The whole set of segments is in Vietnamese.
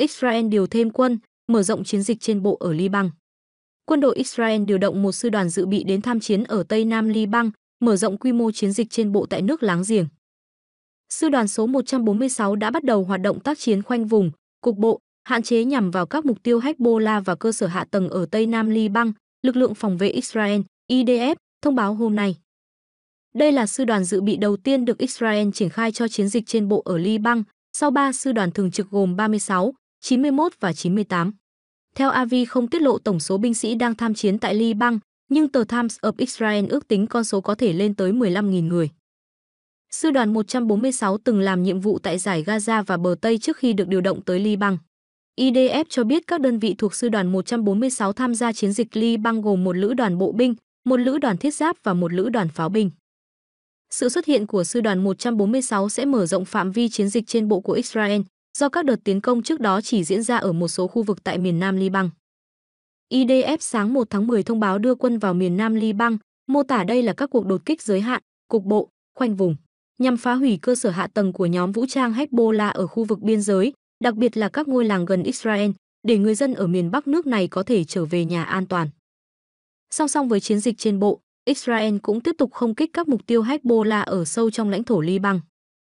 Israel điều thêm quân, mở rộng chiến dịch trên bộ ở Liban. Quân đội Israel điều động một sư đoàn dự bị đến tham chiến ở Tây Nam Liban, mở rộng quy mô chiến dịch trên bộ tại nước láng giềng. Sư đoàn số 146 đã bắt đầu hoạt động tác chiến khoanh vùng, cục bộ, hạn chế nhằm vào các mục tiêu Hezbollah và cơ sở hạ tầng ở Tây Nam Liban, lực lượng phòng vệ Israel, IDF, thông báo hôm nay. Đây là sư đoàn dự bị đầu tiên được Israel triển khai cho chiến dịch trên bộ ở Liban, sau 3 sư đoàn thường trực gồm 36, 91 và 98. Theo Avi không tiết lộ tổng số binh sĩ đang tham chiến tại Liban, nhưng tờ Times of Israel ước tính con số có thể lên tới 15.000 người. Sư đoàn 146 từng làm nhiệm vụ tại giải Gaza và bờ Tây trước khi được điều động tới Liban. IDF cho biết các đơn vị thuộc sư đoàn 146 tham gia chiến dịch Liban gồm một lữ đoàn bộ binh, một lữ đoàn thiết giáp và một lữ đoàn pháo binh. Sự xuất hiện của sư đoàn 146 sẽ mở rộng phạm vi chiến dịch trên bộ của Israel, do các đợt tiến công trước đó chỉ diễn ra ở một số khu vực tại miền Nam Liban. IDF sáng 1 tháng 10 thông báo đưa quân vào miền Nam Liban, mô tả đây là các cuộc đột kích giới hạn, cục bộ, khoanh vùng, nhằm phá hủy cơ sở hạ tầng của nhóm vũ trang Hezbollah ở khu vực biên giới, đặc biệt là các ngôi làng gần Israel, để người dân ở miền Bắc nước này có thể trở về nhà an toàn. Song song với chiến dịch trên bộ, Israel cũng tiếp tục không kích các mục tiêu Hezbollah ở sâu trong lãnh thổ Liban.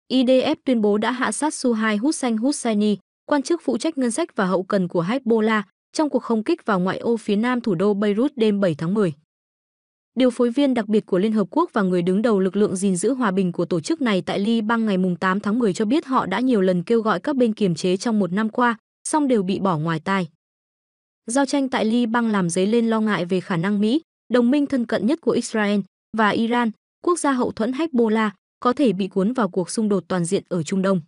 IDF tuyên bố đã hạ sát Su-2 Suhai Hussein Husseini, quan chức phụ trách ngân sách và hậu cần của Hezbollah, trong cuộc không kích vào ngoại ô phía nam thủ đô Beirut đêm 7 tháng 10. Điều phối viên đặc biệt của Liên Hợp Quốc và người đứng đầu lực lượng gìn giữ hòa bình của tổ chức này tại Liban ngày 8 tháng 10 cho biết họ đã nhiều lần kêu gọi các bên kiềm chế trong một năm qua, song đều bị bỏ ngoài tai. Giao tranh tại Liban làm dấy lên lo ngại về khả năng Mỹ, đồng minh thân cận nhất của Israel, và Iran, quốc gia hậu thuẫn Hezbollah, có thể bị cuốn vào cuộc xung đột toàn diện ở Trung Đông.